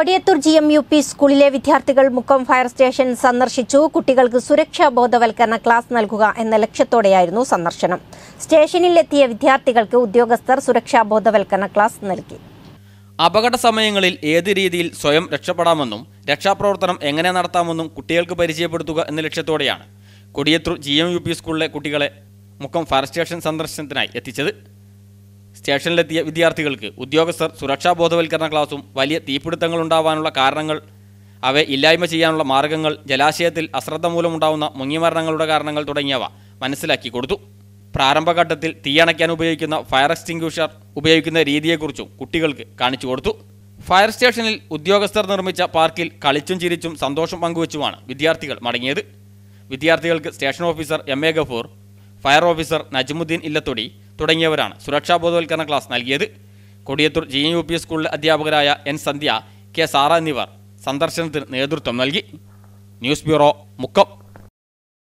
Kodiyathur G M U P സ്കൂളിലെ വിദ്യാർത്ഥികൾ Mukkam fire station സന്ദർശിച്ചു കുട്ടികൾക്ക് സുരക്ഷാ ബോധവൽക്കരണ ക്ലാസ് നൽകുക എന്ന ലക്ഷ്യത്തോടെയായിരുന്നു സന്ദർശനം സ്റ്റേഷനിലെത്തിയ വിദ്യാർത്ഥികൾക്ക് ഉദ്യോഗസ്ഥർ സുരക്ഷാ ബോധവൽക്കരണ ക്ലാസ് നൽകി അപകട സമയങ്ങളിൽ ഏത് രീതിയിൽ സ്വയം രക്ഷപ്പെടാമെന്നും രക്ഷാപ്രവർത്തനം എങ്ങനെ നടത്താമെന്നും കുട്ടികൾക്ക് പരിചയപ്പെടുത്തുക എന്ന ലക്ഷ്യത്തോടെയാണ് Kodiyathur G M U P സ്കൂളിലെ കുട്ടികളെ മുക്കം ഫയർ സ്റ്റേഷൻ സന്ദർശനത്തിനായി എത്തിച്ചത് സ്റ്റേഷനിലെത്തിയ വിദ്യാർത്ഥികൾക്ക് ഉദ്യോഗസ്ഥർ സുരക്ഷാ ബോധവൽക്കരണ ക്ലാസും വലിയ തീപിടുത്തങ്ങളുണ്ടാവാനുള്ള കാരണങ്ങൾ അവയെ ഇല്ലായ്മ ചെയ്യാനുള്ള മാർഗങ്ങൾ ജലാശയത്തിൽ അശ്രദ്ധ മൂലമുണ്ടാവുന്ന മുങ്ങിമരണങ്ങളുടെ കാരണങ്ങൾ തുടങ്ങിയവ മനസ്സിലാക്കി കൊടുത്തു പ്രാരംഭഘട്ടത്തിൽ തീയണയ്ക്കാൻ ഉപയോഗിക്കുന്ന ഫയർ എക്സ്റ്റിങ്ക്വിഷർ ഉപയോഗിക്കുന്ന രീതിയെക്കുറിച്ചും കുട്ടികൾക്ക് കാണിച്ചു കൊടുത്തു ഫയർ സ്റ്റേഷനിൽ ഉദ്യോഗസ്ഥർ നിർമ്മിച്ച പാർക്കിൽ കളിച്ചും ചിരിച്ചും സന്തോഷം പങ്കുവച്ചുമാണ് വിദ്യാർത്ഥികൾ മടങ്ങിയത് വിദ്യാർത്ഥികൾക്ക് station officer M A Gafoor fire officer Najmuddin Illathodi തുടങ്ങിയവരാണ് സുരക്ഷാ ബോധവൽക്കരണ ക്ലാസ് നൽകിയത് കൊടിയത്തൂർ ജി യു പി സ്കൂളിലെ അധ്യാപകരായ എൻ സന്ധ്യ കെ സാറ എന്നിവർ സന്ദർശനത്തിന് നേതൃത്വം നൽകി ന്യൂസ് ബ്യൂറോ മുക്കം